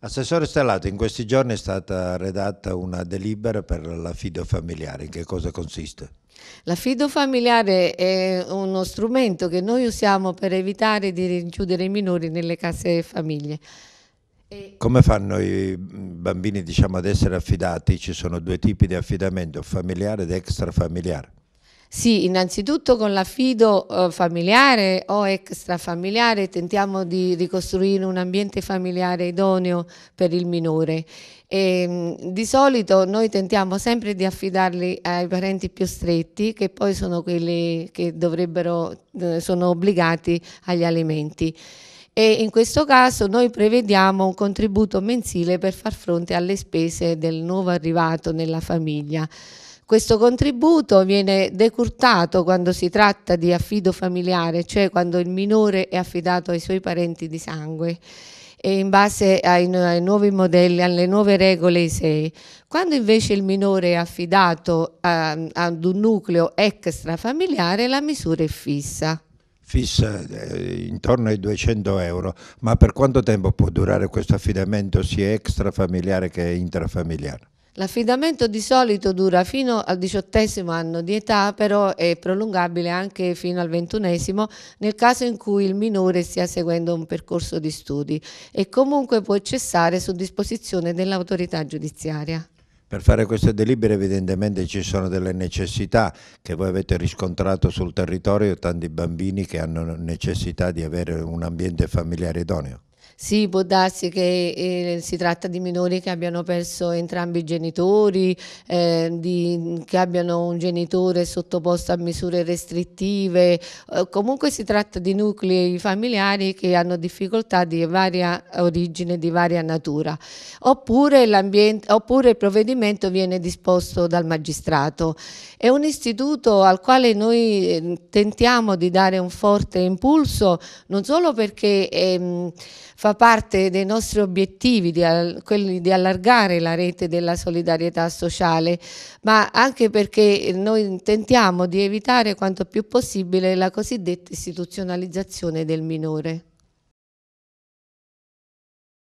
Assessore Stellato, in questi giorni è stata redatta una delibera per l'affido familiare, in che cosa consiste? L'affido familiare è uno strumento che noi usiamo per evitare di rinchiudere i minori nelle case famiglie. Come fanno i bambini diciamo, ad essere affidati? Ci sono due tipi di affidamento, familiare ed extrafamiliare. Sì, innanzitutto con l'affido eh, familiare o extrafamiliare tentiamo di ricostruire un ambiente familiare idoneo per il minore. E, ehm, di solito noi tentiamo sempre di affidarli ai parenti più stretti che poi sono quelli che dovrebbero, eh, sono obbligati agli alimenti e in questo caso noi prevediamo un contributo mensile per far fronte alle spese del nuovo arrivato nella famiglia. Questo contributo viene decurtato quando si tratta di affido familiare, cioè quando il minore è affidato ai suoi parenti di sangue e in base ai, ai, nuovi modelli, alle nuove regole ISEE. Quando invece il minore è affidato eh, ad un nucleo extrafamiliare, la misura è fissa. Fissa eh, intorno ai 200 euro, ma per quanto tempo può durare questo affidamento sia extrafamiliare che intrafamiliare? L'affidamento di solito dura fino al diciottesimo anno di età, però è prolungabile anche fino al ventunesimo nel caso in cui il minore stia seguendo un percorso di studi e comunque può cessare su disposizione dell'autorità giudiziaria. Per fare queste delibere evidentemente ci sono delle necessità che voi avete riscontrato sul territorio, tanti bambini che hanno necessità di avere un ambiente familiare idoneo. Sì, può darsi che eh, si tratta di minori che abbiano perso entrambi i genitori, eh, di, che abbiano un genitore sottoposto a misure restrittive, eh, comunque si tratta di nuclei familiari che hanno difficoltà di varia origine, di varia natura. Oppure, oppure il provvedimento viene disposto dal magistrato. È un istituto al quale noi eh, tentiamo di dare un forte impulso, non solo perché... Ehm, fa parte dei nostri obiettivi, di, quelli di allargare la rete della solidarietà sociale, ma anche perché noi tentiamo di evitare quanto più possibile la cosiddetta istituzionalizzazione del minore.